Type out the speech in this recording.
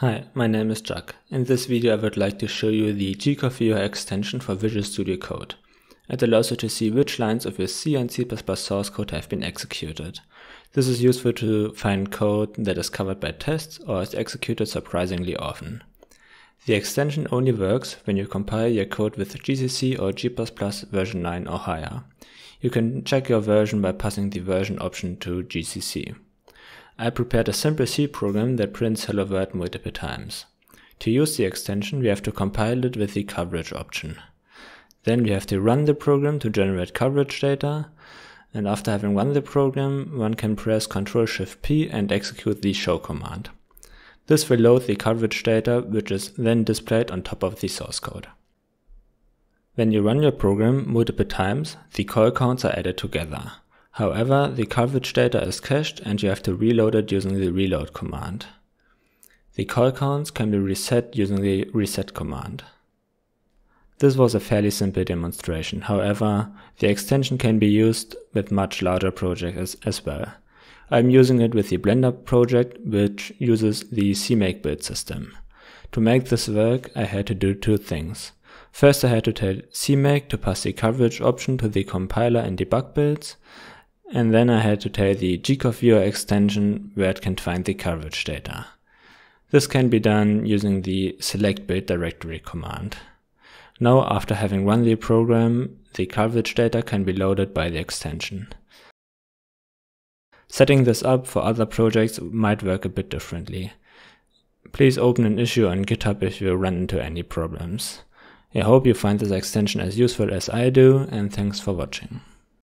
Hi, my name is Jack. In this video I would like to show you the gcoffee UI extension for Visual Studio Code. It allows you to see which lines of your C and C++ source code have been executed. This is useful to find code that is covered by tests or is executed surprisingly often. The extension only works when you compile your code with GCC or G++ version 9 or higher. You can check your version by passing the version option to GCC. I prepared a simple C program that prints hello world multiple times. To use the extension, we have to compile it with the coverage option. Then we have to run the program to generate coverage data, and after having run the program, one can press Ctrl Shift P and execute the show command. This will load the coverage data, which is then displayed on top of the source code. When you run your program multiple times, the call counts are added together. However, the coverage data is cached and you have to reload it using the reload command. The call counts can be reset using the reset command. This was a fairly simple demonstration. However, the extension can be used with much larger projects as, as well. I'm using it with the Blender project, which uses the CMake build system. To make this work, I had to do two things. First, I had to tell CMake to pass the coverage option to the compiler and debug builds, and then I had to tell the gcov viewer extension where it can find the coverage data. This can be done using the select build directory command. Now after having run the program, the coverage data can be loaded by the extension. Setting this up for other projects might work a bit differently. Please open an issue on GitHub if you run into any problems. I hope you find this extension as useful as I do and thanks for watching.